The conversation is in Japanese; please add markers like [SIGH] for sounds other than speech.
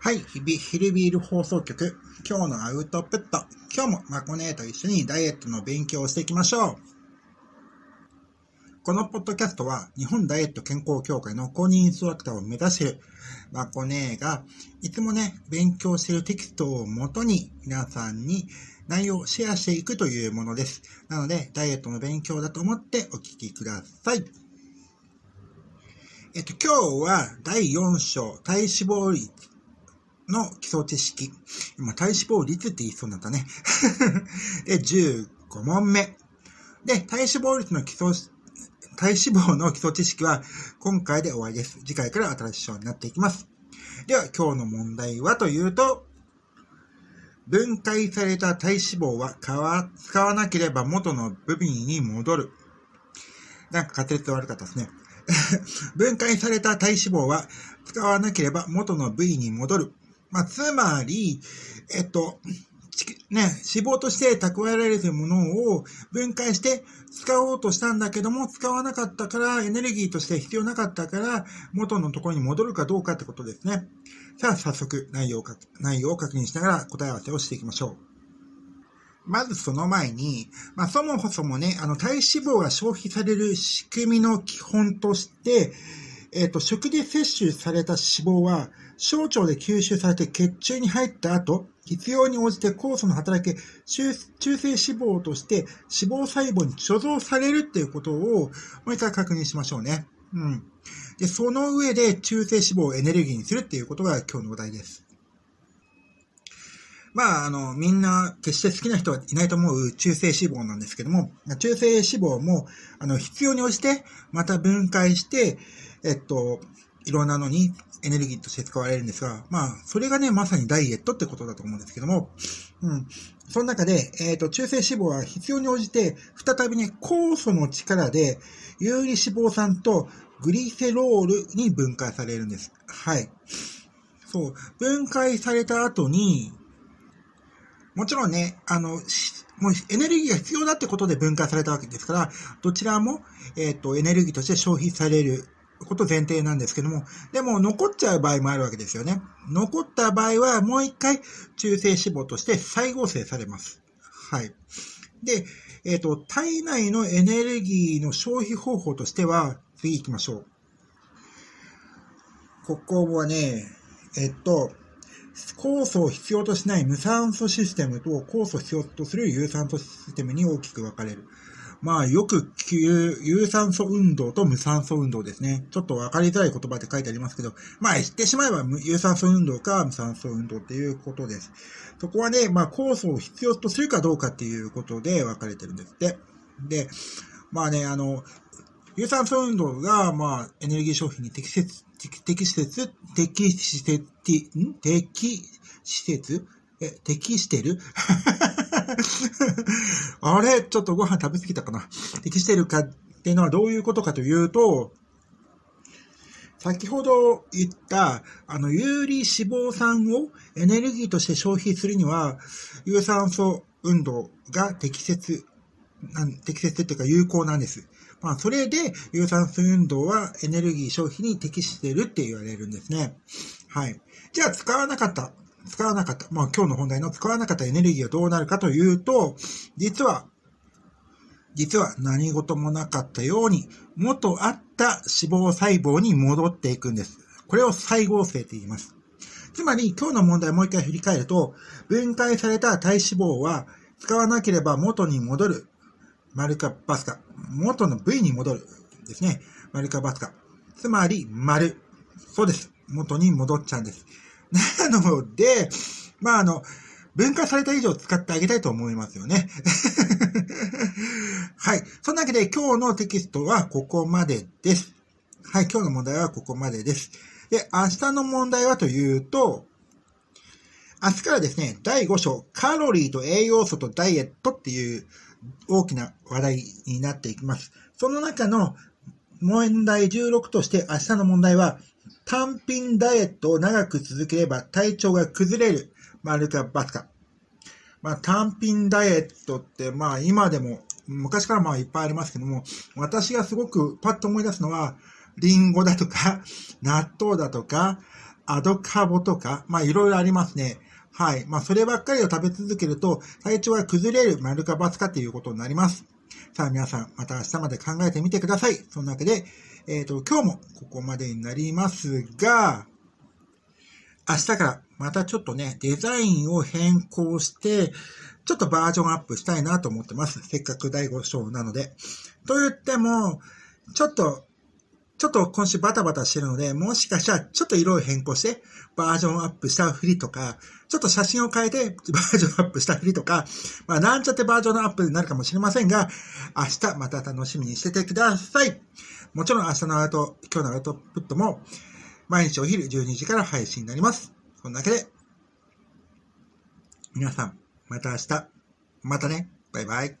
はい、日々ヒルビール放送局。今日のアウトプット。今日もマコネーと一緒にダイエットの勉強をしていきましょう。このポッドキャストは日本ダイエット健康協会の公認インストラクターを目指しているマコネーがいつもね、勉強しているテキストをもとに皆さんに内容をシェアしていくというものです。なので、ダイエットの勉強だと思ってお聞きください。えっと、今日は第4章、体脂肪率の基礎知識。今、体脂肪率って言いそうになったね。で、[LAUGHS] 15問目。で、体脂肪率の基礎、体脂肪の基礎知識は今回で終わりです。次回から新しい章になっていきます。では、今日の問題はというと、分解された体脂肪は使わなければ元の部分に戻る。なんか滑舌悪かったですね。[LAUGHS] 分解された体脂肪は使わなければ元の部位に戻る。まあ、つまり、えっと、ね、脂肪として蓄えられてるものを分解して使おうとしたんだけども、使わなかったから、エネルギーとして必要なかったから、元のところに戻るかどうかってことですね。さあ、早速内容を、内容を確認しながら答え合わせをしていきましょう。まずその前に、まあ、そもそもね、あの、体脂肪が消費される仕組みの基本として、えっ、ー、と、食事摂取された脂肪は、小腸で吸収されて血中に入った後、必要に応じて酵素の働き、中性脂肪として脂肪細胞に貯蔵されるっていうことを、もう一回確認しましょうね。うん。で、その上で中性脂肪をエネルギーにするっていうことが今日のお題です。まあ、あの、みんな決して好きな人はいないと思う中性脂肪なんですけども、中性脂肪も、あの、必要に応じて、また分解して、えっと、いろんなのにエネルギーとして使われるんですが、まあ、それがね、まさにダイエットってことだと思うんですけども、うん。その中で、えっ、と、中性脂肪は必要に応じて、再びね、酵素の力で、有利脂肪酸とグリセロールに分解されるんです。はい。そう。分解された後に、もちろんね、あの、もうエネルギーが必要だってことで分解されたわけですから、どちらも、えっ、ー、と、エネルギーとして消費されること前提なんですけども、でも残っちゃう場合もあるわけですよね。残った場合はもう一回中性脂肪として再合成されます。はい。で、えっ、ー、と、体内のエネルギーの消費方法としては、次行きましょう。ここはね、えっ、ー、と、酵素を必要としない無酸素システムと酵素を必要とする有酸素システムに大きく分かれる。まあ、よく有酸素運動と無酸素運動ですね。ちょっと分かりづらい言葉で書いてありますけど、まあ、言ってしまえば有酸素運動か無酸素運動っていうことです。そこはね、まあ、酵素を必要とするかどうかっていうことで分かれてるんですって。で、まあね、あの、有酸素運動が、まあ、エネルギー消費に適切適施設、適施設、適施設、え、適してる [LAUGHS] あれちょっとご飯食べ過ぎたかな適してるかっていうのはどういうことかというと、先ほど言った、あの、有利脂肪酸をエネルギーとして消費するには、有酸素運動が適切、適切っていうか有効なんです。まあ、それで有酸素運動はエネルギー消費に適しているって言われるんですね。はい。じゃあ、使わなかった。使わなかった。まあ、今日の本題の使わなかったエネルギーはどうなるかというと、実は、実は何事もなかったように、元あった脂肪細胞に戻っていくんです。これを再合成と言います。つまり、今日の問題をもう一回振り返ると、分解された体脂肪は、使わなければ元に戻るマルカ・バスカ。元の V に戻る。ですね。マルカ・バスカ。つまり、丸。そうです。元に戻っちゃうんです。なので、まあ、あの、分解された以上使ってあげたいと思いますよね。[LAUGHS] はい。そんなわけで今日のテキストはここまでです。はい。今日の問題はここまでです。で、明日の問題はというと、明日からですね、第5章、カロリーと栄養素とダイエットっていう大きな話題になっていきます。その中の問題16として明日の問題は、単品ダイエットを長く続ければ体調が崩れる、丸かつか。まあ、単品ダイエットって、まあ、今でも、昔からまあいっぱいありますけども、私がすごくパッと思い出すのは、リンゴだとか、納豆だとか、アドカボとか、まあいろいろありますね。はい。まあ、そればっかりを食べ続けると、体調は崩れる、丸かツかということになります。さあ、皆さん、また明日まで考えてみてください。そんなわけで、えっ、ー、と、今日もここまでになりますが、明日からまたちょっとね、デザインを変更して、ちょっとバージョンアップしたいなと思ってます。せっかく第5章なので。と言っても、ちょっとちょっと今週バタバタしてるので、もしかしたらちょっと色を変更してバージョンアップした振りとか、ちょっと写真を変えてバージョンアップした振りとか、まあなんちゃってバージョンアップになるかもしれませんが、明日また楽しみにしててください。もちろん明日のアウト、今日のアウトプットも毎日お昼12時から配信になります。こんだけで、皆さん、また明日、またね、バイバイ。